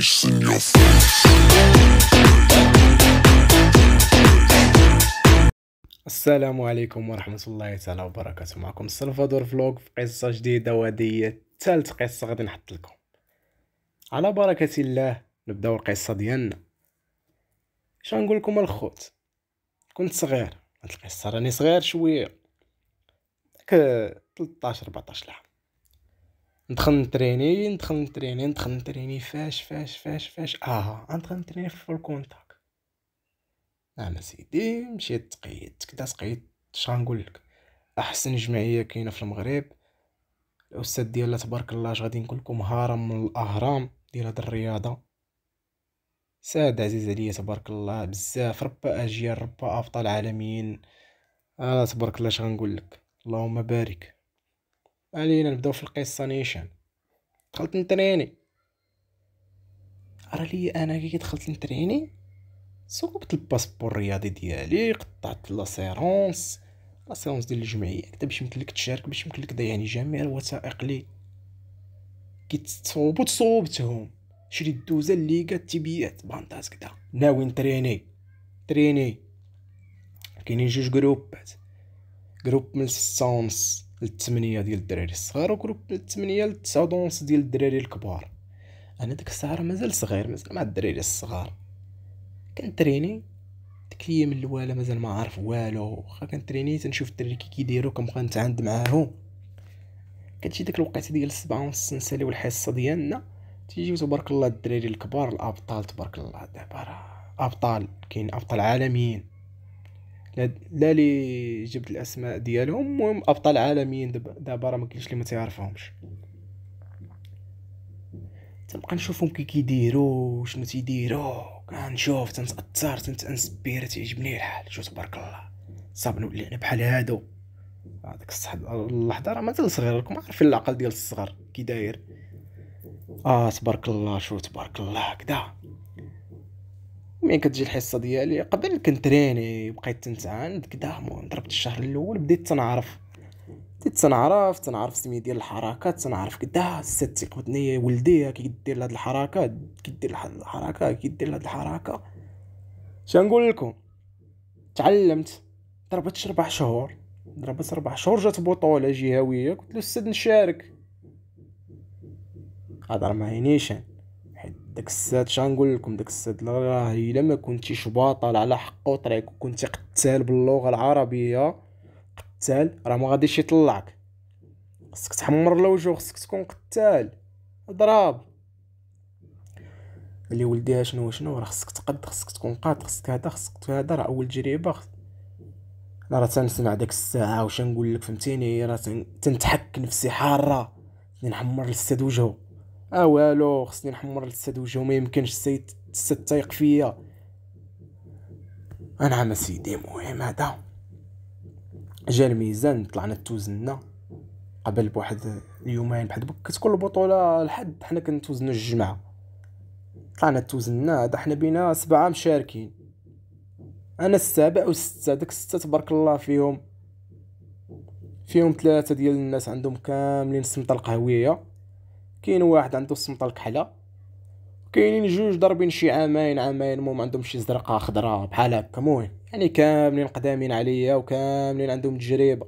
face, in your face السلام عليكم ورحمة الله تعالى وبركاته معكم سلفادور فلوغ في قصة جديدة وهذه ثالث قصة غادي نحط لكم على بركة الله نبداو القصة ديالنا اش نقول لكم الخوت كنت صغير هاد القصة راني صغير شوية 13 14 عام ندخل نتريني ندخل نتريني ندخل نتريني فاش فاش فاش فاش اه ندخل نتريني في الفول كونتاك نعم سيدي مشيت تقيت كدا تقيت اش غنقول لك احسن جمعيه كاينه في المغرب الاستاذ ديالها تبارك الله اش غادي نقول لكم هرم من الاهرام ديال هاد الرياضه ساد عزيز عليا تبارك الله بزاف ربا اجيال ربا ابطال عالميين آه تبارك الله اش غنقول لك اللهم بارك علينا نبداو في القصه نيشان دخلت نتريني راه لي انا كي دخلت نتريني صوبت الباسبور الرياضي ديالي قطعت لاسيرونس لاسيرونس ديال الجمعيه كتا باش يمكن لك تشارك باش يمكن لك يعني جميع الوثائق لي كي تصوبو تصوبتهم شري الدوزه اللي كات تبيات بانداز كدا ناوي نتريني تريني كاينين جوج جروبات جروب من ستة للثمانيه ديال الدراري الصغار وجروب من الثمانيه للتسعه دونس ديال الدراري الكبار انا ديك الساعه مازال صغير مازال مع الدراري الصغار كنتريني ديك هي من الاولى مازال ما عارف والو واخا كنتريني تنشوف الدراري كي كيديرو كنبقى نتعاند معاهم كتجي ديك الوقيته ديال السبعة ونص نساليو الحصه ديالنا تيجيو تبارك الله الدراري الكبار الابطال تبارك الله دابا راه ابطال كاين ابطال عالميين يعني لا لي جبت الاسماء ديالهم المهم ابطال عالميين دابا راه ما كاينش اللي ما تيعرفهمش تنبقى نشوفهم كي كيديروا شنو تيديروا كنشوف تنتاثر تنتانسبير تعجبني الحال شو تبارك الله صاب نولي انا بحال هادو الصح اللحظه راه مازال صغير راكم عارفين العقل ديال الصغر كي داير اه تبارك الله شو تبارك الله كدا مين كتجي الحصه ديالي قبل كنتريني بقيت تنتعان كدا ضربت الشهر الاول بديت تنعرف بديت تنعرف تنعرف سميه ديال الحركات تنعرف كدا ست تيقودني ولدي كيدير هاد الحركه كيدير هاد الحركه كيدير هاد الحركه شنقول لكم تعلمت ضربت ربع شهور ضربت ربع شهور جات بطوله جهويه قلت له السد نشارك هضر معينيش داك الساد شنقول لكم داك الساد راه الا ما كنتيش باطل على حق وطريق وكنتي قتال باللغه العربيه قتال راه ما غاديش يطلعك خصك تحمر الوجه خصك تكون قتال ضراب اللي ولديها شنو شنو راه خصك تقد خصك تكون قاد خصك هذا خصك هذا راه اول تجربه انا راه تنسمع داك الساعه واش نقول لك فهمتيني راه تنتحك نفسي حاره نحمر الساد وجهه اه والو خصني نحمر السد وجهه ما يمكنش السيد السد تايق فيا انعم اسيدي المهم هذا جا الميزان طلعنا توزنا قبل بواحد اليومين بحال كانت كل بطوله لحد حنا كنتوزنو الجمعه طلعنا توزنا هذا حنا بينا سبعه مشاركين انا السابع وسته داك السته تبارك الله فيهم فيهم ثلاثه ديال الناس عندهم كاملين سمطة القهويه كاين واحد عنده السمطه الكحله كاينين جوج ضاربين شي عامين عامين المهم عندهم شي زرقاء خضراء بحال هكا المهم يعني كاملين قدامين عليا وكاملين عندهم تجربه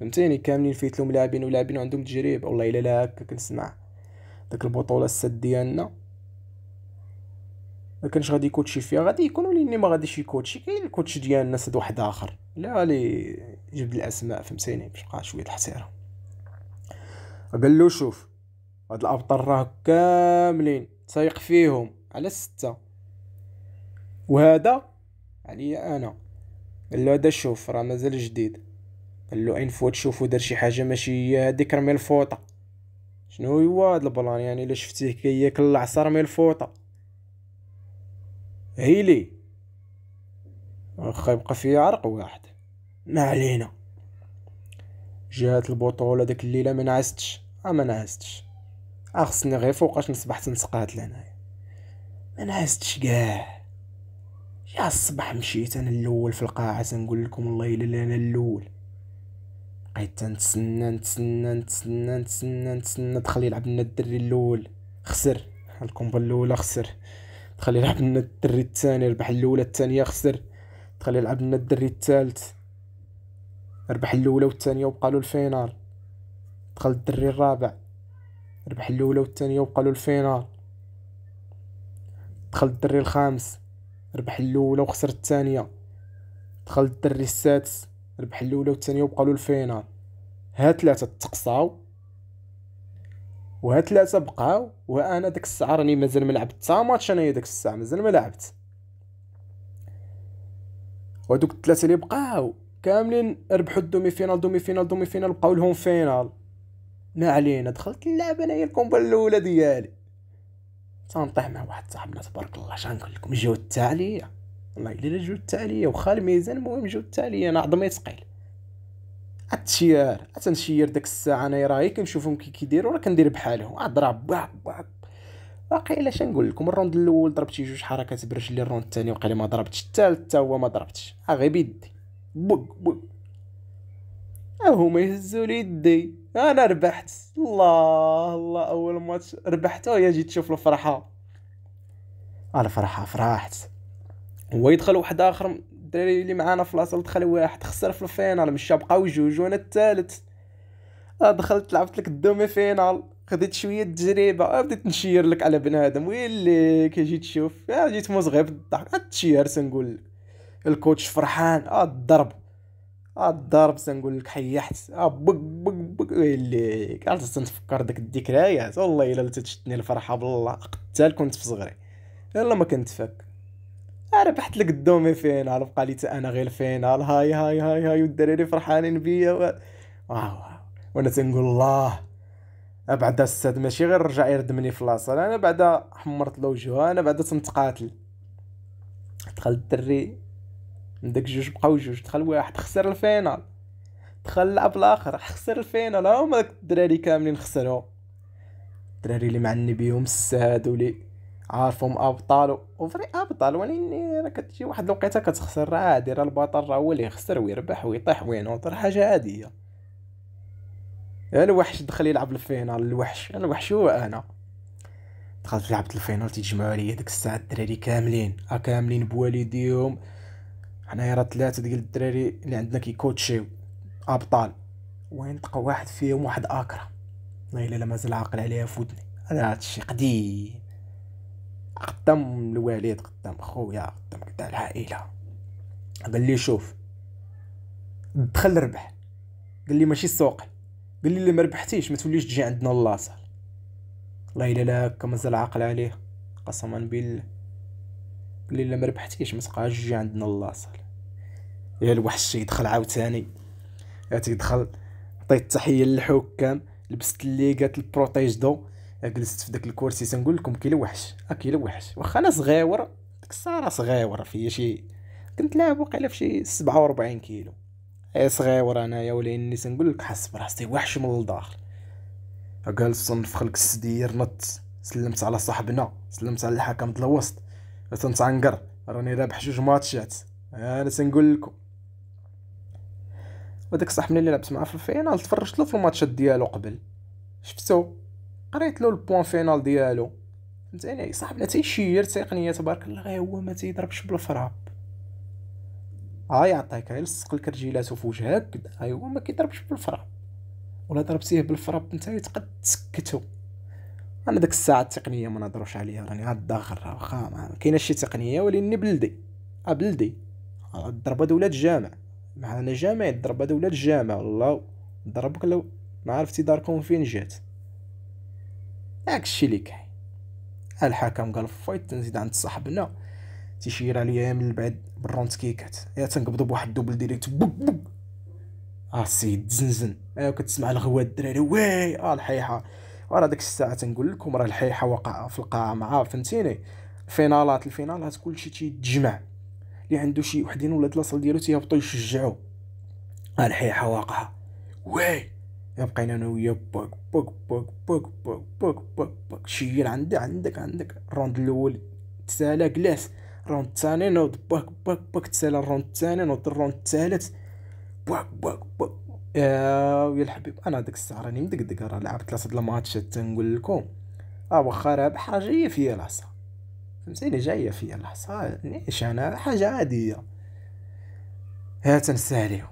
فهمتيني كاملين فيتلهم لاعبين ولاعبين وعندهم تجربه والله الا لا هكا كنسمع داك البطوله السد ديالنا ما كانش غادي يكوتشي فيها غادي يكونوا اللي ما غاديش يكوتشي كاين الكوتش ديالنا سد واحد اخر لا لي جبد الاسماء فهمتيني باش بقى شويه الحسيره قال له شوف هاد الابطال راه كاملين تايق فيهم على ستة وهذا عليا انا قال له هذا شوف راه مازال جديد قال له اين فوت شوفو دار شي حاجه ماشي هي هذيك رمي الفوطه شنو هو هاد البلان يعني الا شفتيه كياكل العصا رمي الفوطه هيلي واخا يبقى فيا عرق واحد ما علينا جات البطوله داك الليله ما نعستش ما نعستش آه، خصني غير فوقاش نصبح تنسقات لهنايا ما نعستش كاع يا الصباح مشيت انا الاول في القاعه تنقول لكم الله الا انا الاول بقيت تنتسنى نتسنى نتسنى نتسنى نتسنى دخل يلعب لنا الدري الاول خسر الكومبا الاولى خسر دخل يلعب لنا الدري الثاني ربح الاولى الثانيه خسر دخل يلعب لنا الدري الثالث ربح الاولى والثانيه وبقى الفينال دخل الدري الرابع ربح الاولى والثانيه وبقى له الفينال دخل الدري الخامس ربح الاولى وخسر الثانيه دخل الدري السادس ربح الاولى والثانيه وبقى له الفينال ها ثلاثه تقصاو وها ثلاثه بقاو وانا ديك الساعه راني مازال ما لعبت حتى ماتش انايا ديك الساعه مازال ما لعبت وهذوك الثلاثه اللي بقاو كاملين ربحوا الدومي فينال دومي فينال دومي فينال بقاو لهم فينال ما علينا دخلت اللعبه انايا الكومبا الاولى ديالي تنطيح مع واحد صاحبنا تبارك الله شنقول لكم جو تاع عليا والله الا جو تاع عليا وخا الميزان المهم جو تاع عليا انا عظمي ثقيل التشيار تنشير ديك الساعه انا راهي كنشوفهم كي كيديروا راه كندير بحالهم اضرب باع باع واقيلا نقول لكم الروند الاول ضربت جوج حركات برجلي الروند الثاني وقال ما ضربتش الثالث حتى هو ما ضربتش غير بيدي بوك بوك هما يهزوا لي يدي انا ربحت الله الله اول ماتش ربحته يا جيت تشوف الفرحه الفرحه فرحت هو يدخل واحد اخر الدراري اللي معانا في لاصل دخل واحد خسر في الفينال مشى بقاو جوج وانا الثالث آه، دخلت لعبت لك الدومي فينال خديت شويه تجربه آه، بديت نشير لك على بنادم ويلي كي جيت تشوف جيت مزغي بالضحك تشير سنقول الكوتش فرحان اه الضرب بس نقول لك حيحت آه، بق بق بق ويلي إيه عرفت تنفكر ديك الذكريات والله الا تتشتني الفرحه بالله قتال كنت في صغري يلا ما كنت فك ربحت لك الدومي فين بقالي قال انا غير فين هاي هاي هاي هاي والدراري فرحانين بيا و... واو وانا تنقول الله بعدا السد ماشي غير رجع يردمني في لاصال انا بعدا حمرت له وجهه انا بعدا تنتقاتل دخل الدري داك جوج بقاو جوج دخل واحد خسر الفينال دخل لعب الاخر خسر الفينال هما داك الدراري كاملين خسرهم الدراري اللي معني بيهم الساد ولي عارفهم ابطال وفري ابطال ولكن راه كتجي واحد الوقيته كتخسر راه عادي راه البطل راه هو اللي يخسر ويربح ويطيح وينوض راه حاجه عاديه الوحش دخل يلعب الفينال الوحش الوحش هو انا دخلت لعبت الفينال تيجمعوا عليا ديك الساعه الدراري كاملين كاملين بوالديهم حنايا راه ثلاثه ديال الدراري اللي عندنا كيكوتشيو ابطال وين تقى واحد فيهم واحد اكره والله لا مازال عاقل عليها فودني هذا انا هادشي قديم قدام الوالد قدام خويا قدام تاع العائله قال لي شوف دخل ربح قال لي ماشي السوق قال لي اللي ما ربحتيش ما توليش تجي عندنا اللاصال والله الا لا هكا مازال عاقل عليه قسما بالله بلي الا ما ربحتيش ما تبقاش تجي عندنا اللاصل يا الوحش يدخل عاوتاني تيدخل عطيت التحيه للحكام لبست قالت البروتيج دو جلست في داك الكرسي تنقول لكم كاين وحش ا آه كاين وحش واخا انا صغيور ديك الساره صغيور فيا شي كنت لاعب وقيلا في شي 47 كيلو اي صغيور انايا ولاني تنقول لك حس براسي وحش من الداخل جالس صنف خلق السدير نط سلمت على صاحبنا سلمت على الحكم د الوسط تنتعنقر راني رابح جوج ماتشات انا تنقول لكم وداك صح ملي لعبت معاه في الفينال تفرجت له في الماتشات ديالو قبل شفتو قريت له البوان فينال ديالو فهمتيني صاحبنا تيشير تقنيه تبارك الله غير هو ما تيضربش بالفراب ها يعطيك غير لصق الكرجيلات رجيلاتو في وجهك هو ما كيضربش بالفراب ولا ضربتيه بالفراب نتا تقد تسكتو انا ديك الساعه التقنيه ما نهضروش عليها راني عاد راه واخا ما كاينه شي تقنيه وليني بلدي ا أه بلدي أه ضربه ولاد الجامع معنا جامع ضربه ولاد الجامع والله ضربك لو ما عرفتي داركم فين جات داكشي اللي كاين الحكم قال فايت نزيد عند صاحبنا تيشير عليا من بعد بالرونت كيكات يا تنقبض بواحد دوبل ديريكت بوك بوك اه السيد زنزن ايوا آه، كتسمع الغوات الدراري واي اه الحيحه وانا ديك الساعه تنقول لكم راه الحيحه وقع في القاعه مع فهمتيني الفينالات الفينالات كلشي تيتجمع اللي عنده شي وحدين ولا ثلاثه ديالو تيهبطوا يشجعوا الحيحه واقعه وي بقينا انا وياه باك باك باك باك باك باك باك باك شير عندك عندك عندك الروند الاول تسالى كلاس الروند الثاني نوض باك باك باك تسالى الروند الثاني نوض الروند الثالث باك باك باك آه، ويا الحبيب انا ديك الساعه راني مدقدق راه لعبت ثلاثه ديال الماتشات تنقول لكم اه واخا راه بحال جايه فيا لاصا فهمتيني جايه فيا لاصا نيش انا حاجه عاديه ها تنساليو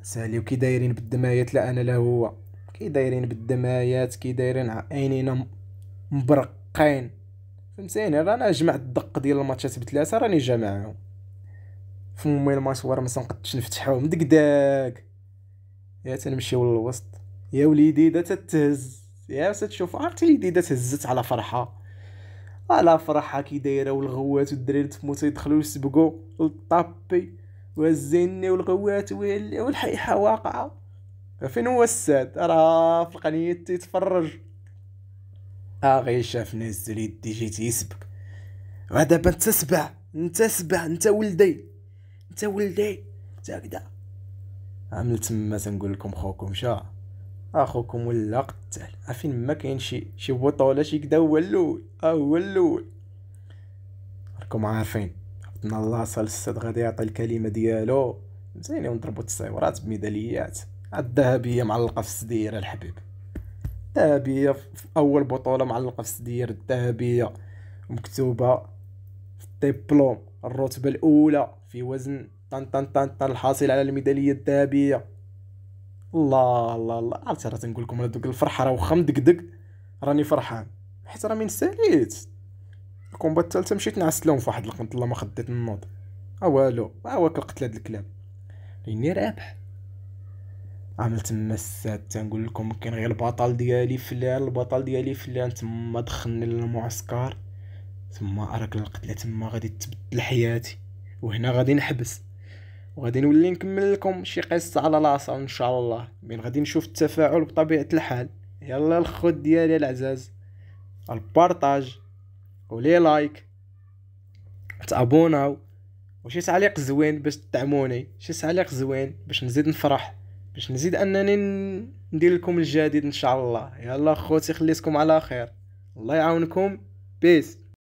نساليو كي دايرين بالدمايات لا انا لا هو كي دايرين بالدمايات كي دايرين عينينا مبرقين فهمتيني رانا جمعت الدق ديال الماتشات بثلاثه راني جمعهم فمي الماتش ورا ما نقدش نفتحهم دقداق يا تنمشيو للوسط يا دا تتهز يا تشوف عرفتي دا تهزت على فرحه على فرحه كي دايره والغوات والدراري تموت يدخلوا يسبقوا للطابي والزيني والغوات والحيحه واقعه فين هو الساد راه في القنيه تيتفرج اه غير شافني الزريد دي جيت يسبك دابا نتا سبع انت سبع انت ولدي انت ولدي انت هكذا عمل تما تنقول لكم خوكم مشى اخوكم ولا قتال عارفين ما كاين شي شي بطوله شي كدا هو الاول آه، هو الاول راكم عارفين عطنا الله صال السد غادي يعطي الكلمه ديالو مزيان ونضربوا التصويرات بميداليات الذهبيه معلقه في السديره الحبيب الذهبيه في اول بطوله معلقه في السدير الذهبيه مكتوبه في الدبلوم الرتبه الاولى في وزن طن طن طن طن الحاصل على الميداليه الذهبيه الله الله الله عرفتي راه تنقول لكم دوك الفرحه راه واخا مدقدق راني فرحان حيت راه من نساليت الكومبا الثالثه مشيت نعست لهم في واحد القنط الله ما خديت النوط ها والو ها هو كلقت هاد الكلام لاني رابح عملت تما الساد تنقول لكم كاين غير البطل ديالي فلان البطل ديالي فلان تما دخلني للمعسكر تما اراك القتله تما غادي تبدل حياتي وهنا غادي نحبس وغادي نولي نكمل لكم شي قصه على لاصا ان شاء الله من غادي نشوف التفاعل بطبيعه الحال يلا الخوت ديالي العزاز البارطاج ولي لايك تابوناو وشي تعليق زوين باش تدعموني شي تعليق زوين باش نزيد نفرح باش نزيد انني ندير لكم الجديد ان شاء الله يلا خوتي خليتكم على خير الله يعاونكم بيس